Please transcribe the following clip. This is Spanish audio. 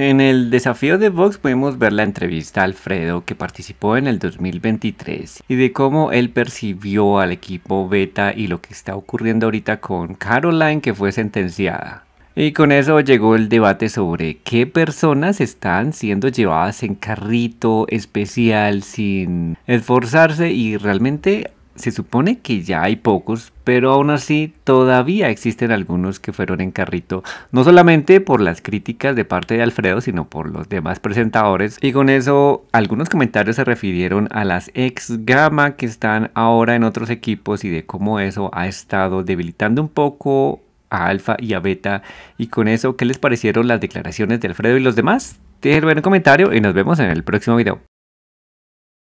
En el desafío de Vox podemos ver la entrevista a Alfredo que participó en el 2023 y de cómo él percibió al equipo beta y lo que está ocurriendo ahorita con Caroline que fue sentenciada. Y con eso llegó el debate sobre qué personas están siendo llevadas en carrito especial sin esforzarse y realmente se supone que ya hay pocos, pero aún así todavía existen algunos que fueron en carrito, no solamente por las críticas de parte de Alfredo, sino por los demás presentadores. Y con eso, algunos comentarios se refirieron a las ex gama que están ahora en otros equipos y de cómo eso ha estado debilitando un poco a alfa y a beta. Y con eso, ¿qué les parecieron las declaraciones de Alfredo y los demás? Déjenlo en un comentario y nos vemos en el próximo video.